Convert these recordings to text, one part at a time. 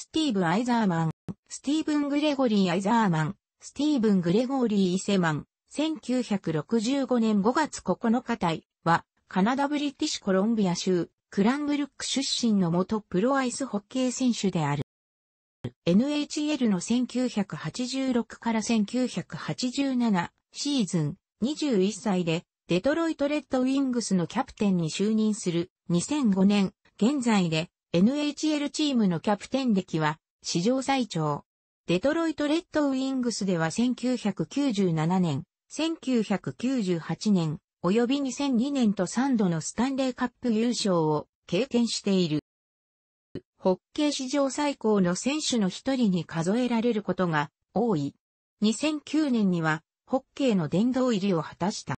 スティーブ・アイザーマン、スティーブン・グレゴリー・アイザーマン、スティーブン・グレゴリー・イセマン、1965年5月9日隊は、カナダ・ブリティッシュ・コロンビア州、クランブルック出身の元プロアイスホッケー選手である。NHL の1986から1987シーズン21歳でデトロイトレッドウィングスのキャプテンに就任する2005年現在で NHL チームのキャプテン歴は史上最長。デトロイト・レッドウィングスでは1997年、1998年、及び2002年と3度のスタンレーカップ優勝を経験している。ホッケー史上最高の選手の一人に数えられることが多い。2009年にはホッケーの殿堂入りを果たした。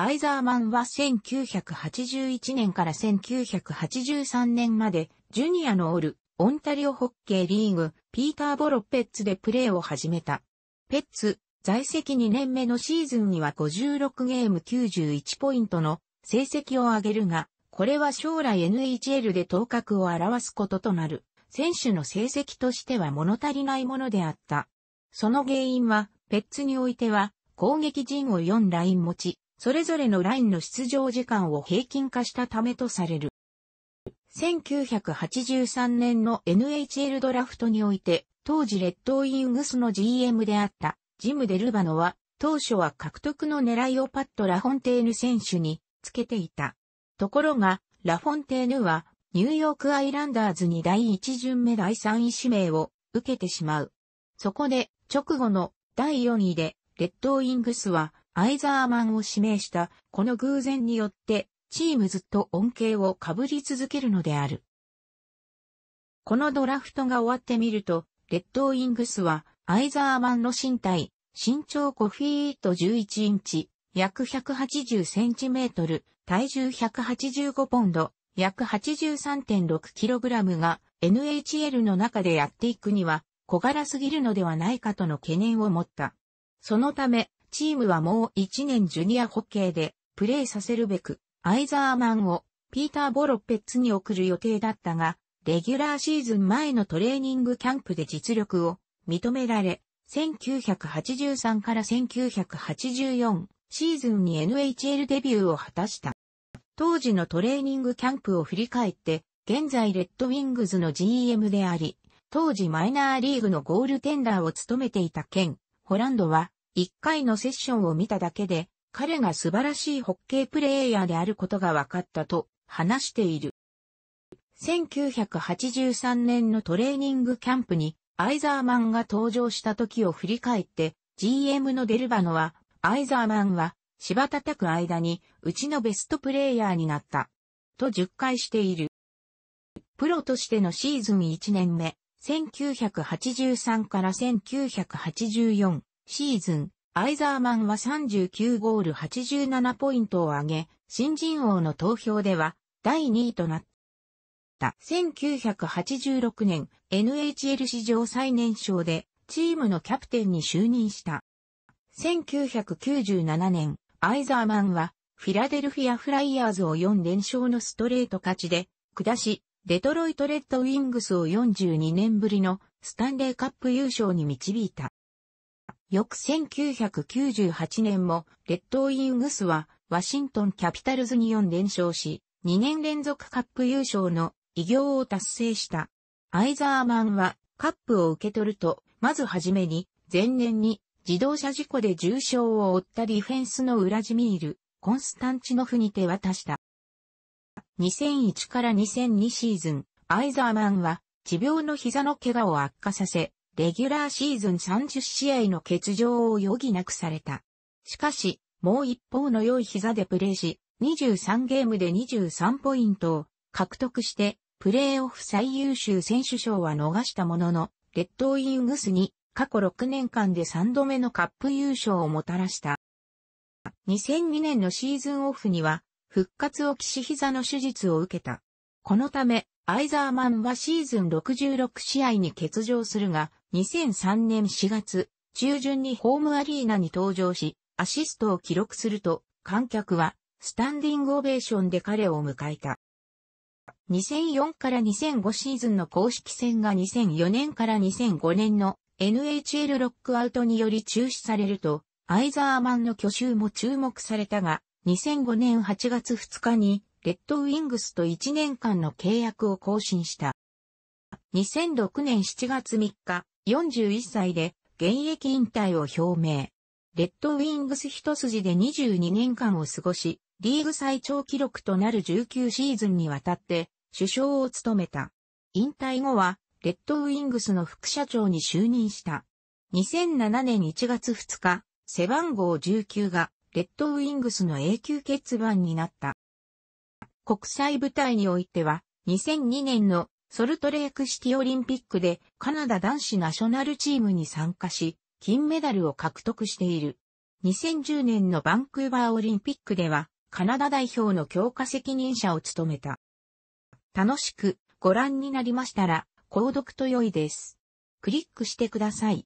アイザーマンは1981年から1983年まで、ジュニアのオル、オンタリオホッケーリーグ、ピーター・ボロ・ペッツでプレーを始めた。ペッツ、在籍2年目のシーズンには56ゲーム91ポイントの成績を上げるが、これは将来 NHL で頭角を表すこととなる、選手の成績としては物足りないものであった。その原因は、ペッツにおいては、攻撃陣を4ライン持ち、それぞれのラインの出場時間を平均化したためとされる。1983年の NHL ドラフトにおいて、当時レッドウィングスの GM であったジム・デルバノは、当初は獲得の狙いをパット・ラフォンテーヌ選手につけていた。ところが、ラフォンテーヌは、ニューヨークアイランダーズに第1巡目第3位指名を受けてしまう。そこで、直後の第4位で、レッドウィングスは、アイザーマンを指名した、この偶然によって、チームずっと恩恵を被り続けるのである。このドラフトが終わってみると、レッドウィングスは、アイザーマンの身体、身長5フィート11インチ、約180センチメートル、体重185ポンド、約 83.6kg が NHL の中でやっていくには小柄すぎるのではないかとの懸念を持った。そのため、チームはもう1年ジュニアホッケーでプレーさせるべく、アイザーマンをピーター・ボロッペッツに送る予定だったが、レギュラーシーズン前のトレーニングキャンプで実力を認められ、1983から1984シーズンに NHL デビューを果たした。当時のトレーニングキャンプを振り返って、現在レッドウィングズの GM であり、当時マイナーリーグのゴールテンダーを務めていたケン、ホランドは、1回のセッションを見ただけで、彼が素晴らしいホッケープレイヤーであることが分かったと話している。1983年のトレーニングキャンプにアイザーマンが登場した時を振り返って GM のデルバノはアイザーマンは芝叩く間にうちのベストプレイヤーになったと10回している。プロとしてのシーズン1年目1983から1984シーズン、アイザーマンは39ゴール87ポイントを挙げ、新人王の投票では第2位となった。1986年、NHL 史上最年少でチームのキャプテンに就任した。1997年、アイザーマンはフィラデルフィアフライヤーズを4連勝のストレート勝ちで下し、デトロイトレッドウィングスを42年ぶりのスタンレーカップ優勝に導いた。翌1998年も、レッドウィングスは、ワシントンキャピタルズに4連勝し、2年連続カップ優勝の偉業を達成した。アイザーマンは、カップを受け取ると、まずはじめに、前年に、自動車事故で重傷を負ったディフェンスのウラジミール、コンスタンチノフに手渡した。2001から2002シーズン、アイザーマンは、持病の膝の怪我を悪化させ、レギュラーシーズン30試合の欠場を余儀なくされた。しかし、もう一方の良い膝でプレーし、23ゲームで23ポイントを獲得して、プレーオフ最優秀選手賞は逃したものの、レッドウィングスに過去6年間で3度目のカップ優勝をもたらした。2002年のシーズンオフには、復活を岸膝の手術を受けた。このため、アイザーマンはシーズン66試合に欠場するが、2003年4月、中旬にホームアリーナに登場し、アシストを記録すると、観客は、スタンディングオベーションで彼を迎えた。2004から2005シーズンの公式戦が2004年から2005年の NHL ロックアウトにより中止されると、アイザーマンの去就も注目されたが、2005年8月2日に、レッドウィングスと1年間の契約を更新した。2006年7月3日、41歳で現役引退を表明。レッドウィングス一筋で22年間を過ごし、リーグ最長記録となる19シーズンにわたって首相を務めた。引退後は、レッドウィングスの副社長に就任した。2007年1月2日、背番号19がレッドウィングスの永久欠番になった。国際舞台においては、2002年のソルトレークシティオリンピックでカナダ男子ナショナルチームに参加し、金メダルを獲得している。2010年のバンクーバーオリンピックでは、カナダ代表の強化責任者を務めた。楽しくご覧になりましたら、購読と良いです。クリックしてください。